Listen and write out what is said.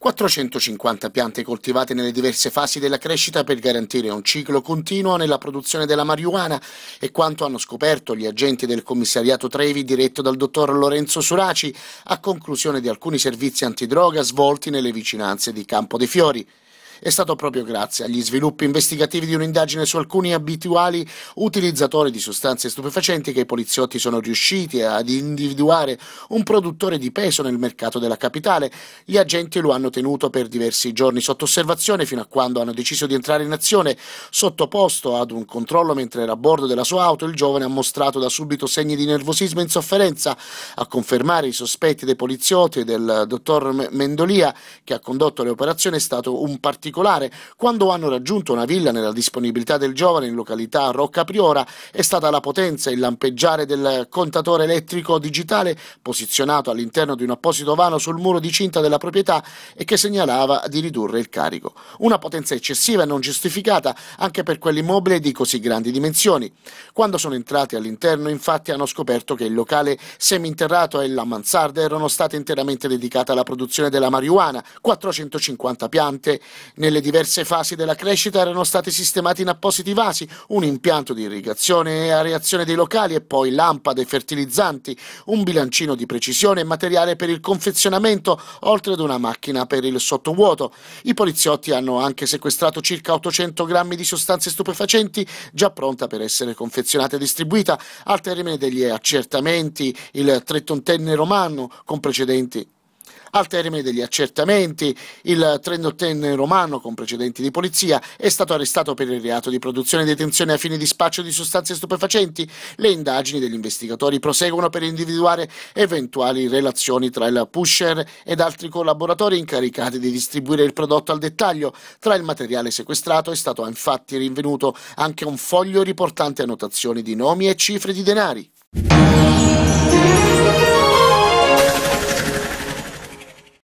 450 piante coltivate nelle diverse fasi della crescita per garantire un ciclo continuo nella produzione della marijuana e quanto hanno scoperto gli agenti del commissariato Trevi diretto dal dottor Lorenzo Suraci a conclusione di alcuni servizi antidroga svolti nelle vicinanze di Campo dei Fiori è stato proprio grazie agli sviluppi investigativi di un'indagine su alcuni abituali utilizzatori di sostanze stupefacenti che i poliziotti sono riusciti ad individuare un produttore di peso nel mercato della capitale. Gli agenti lo hanno tenuto per diversi giorni sotto osservazione fino a quando hanno deciso di entrare in azione. Sottoposto ad un controllo mentre era a bordo della sua auto, il giovane ha mostrato da subito segni di nervosismo e insofferenza. A confermare i sospetti dei poliziotti e del dottor Mendolia che ha condotto le operazioni è stato un particolare particolare, quando hanno raggiunto una villa nella disponibilità del giovane in località Rocca Priora, è stata la potenza e il lampeggiare del contatore elettrico digitale posizionato all'interno di un apposito vano sul muro di cinta della proprietà e che segnalava di ridurre il carico. Una potenza eccessiva e non giustificata anche per quell'immobile di così grandi dimensioni. Quando sono entrati all'interno, infatti, hanno scoperto che il locale seminterrato e la mansarda erano state interamente dedicate alla produzione della marijuana, 450 piante nelle diverse fasi della crescita erano stati sistemati in appositi vasi, un impianto di irrigazione e areazione dei locali e poi lampade, fertilizzanti, un bilancino di precisione e materiale per il confezionamento, oltre ad una macchina per il sottovuoto. I poliziotti hanno anche sequestrato circa 800 grammi di sostanze stupefacenti già pronta per essere confezionata e distribuita al termine degli accertamenti il trentottenne romano con precedenti al termine degli accertamenti, il trendottenne romano con precedenti di polizia è stato arrestato per il reato di produzione e detenzione a fine di spaccio di sostanze stupefacenti. Le indagini degli investigatori proseguono per individuare eventuali relazioni tra il pusher ed altri collaboratori incaricati di distribuire il prodotto al dettaglio. Tra il materiale sequestrato è stato infatti rinvenuto anche un foglio riportante annotazioni di nomi e cifre di denari.